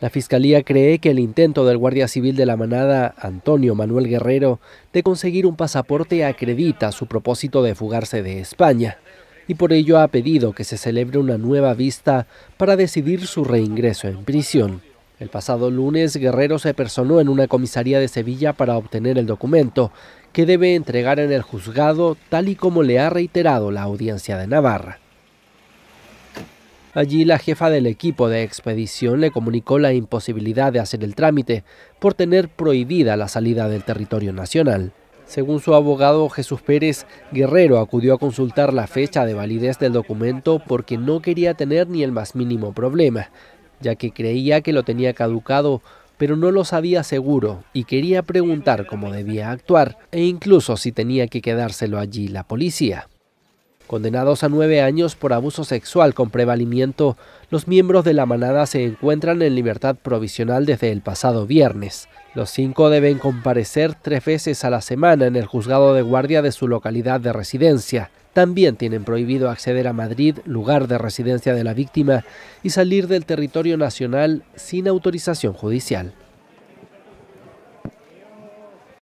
La fiscalía cree que el intento del guardia civil de la manada, Antonio Manuel Guerrero, de conseguir un pasaporte acredita su propósito de fugarse de España y por ello ha pedido que se celebre una nueva vista para decidir su reingreso en prisión. El pasado lunes, Guerrero se personó en una comisaría de Sevilla para obtener el documento, que debe entregar en el juzgado tal y como le ha reiterado la audiencia de Navarra. Allí la jefa del equipo de expedición le comunicó la imposibilidad de hacer el trámite por tener prohibida la salida del territorio nacional. Según su abogado Jesús Pérez, Guerrero acudió a consultar la fecha de validez del documento porque no quería tener ni el más mínimo problema, ya que creía que lo tenía caducado, pero no lo sabía seguro y quería preguntar cómo debía actuar e incluso si tenía que quedárselo allí la policía. Condenados a nueve años por abuso sexual con prevalimiento, los miembros de la manada se encuentran en libertad provisional desde el pasado viernes. Los cinco deben comparecer tres veces a la semana en el juzgado de guardia de su localidad de residencia. También tienen prohibido acceder a Madrid, lugar de residencia de la víctima, y salir del territorio nacional sin autorización judicial.